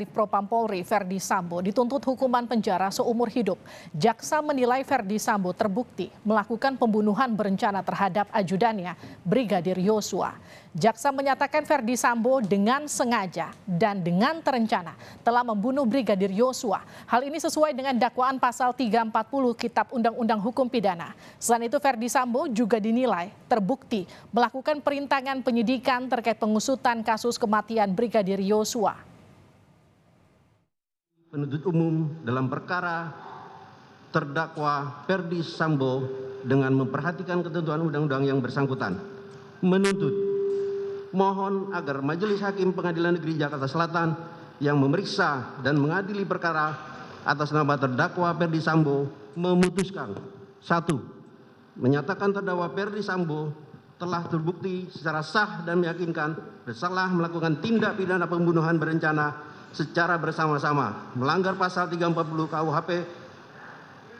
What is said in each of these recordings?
Di Propam Polri Verdi Sambo dituntut hukuman penjara seumur hidup. Jaksa menilai Verdi Sambo terbukti melakukan pembunuhan berencana terhadap ajudannya, Brigadir Yosua. Jaksa menyatakan Verdi Sambo dengan sengaja dan dengan terencana telah membunuh Brigadir Yosua. Hal ini sesuai dengan dakwaan pasal 340 Kitab Undang-Undang Hukum Pidana. Selain itu Verdi Sambo juga dinilai terbukti melakukan perintangan penyidikan terkait pengusutan kasus kematian Brigadir Yosua penuntut umum dalam perkara terdakwa Ferdi Sambo dengan memperhatikan ketentuan undang-undang yang bersangkutan menuntut mohon agar Majelis Hakim Pengadilan Negeri Jakarta Selatan yang memeriksa dan mengadili perkara atas nama terdakwa Ferdi Sambo memutuskan satu menyatakan terdakwa Ferdi Sambo telah terbukti secara sah dan meyakinkan bersalah melakukan tindak pidana pembunuhan berencana secara bersama-sama melanggar pasal 340 KUHP,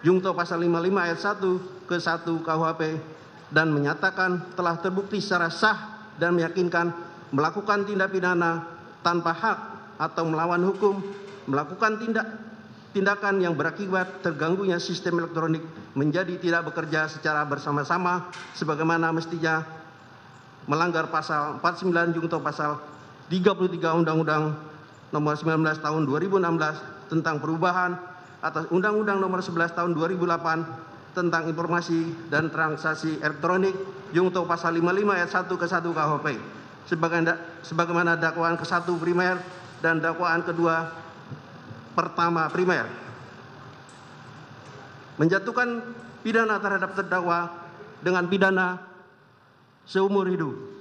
jungto pasal 55 ayat 1 ke 1 KUHP dan menyatakan telah terbukti secara sah dan meyakinkan melakukan tindak pidana tanpa hak atau melawan hukum melakukan tindak tindakan yang berakibat terganggunya sistem elektronik menjadi tidak bekerja secara bersama-sama sebagaimana mestinya melanggar pasal 49 jungto pasal 33 Undang-Undang nomor 19 tahun 2016 tentang perubahan atas Undang-Undang nomor 11 tahun 2008 tentang informasi dan transaksi elektronik jungto pasal 55 ayat 1 ke 1 KHP sebagaimana dakwaan ke-1 primer dan dakwaan kedua pertama primer menjatuhkan pidana terhadap terdakwa dengan pidana seumur hidup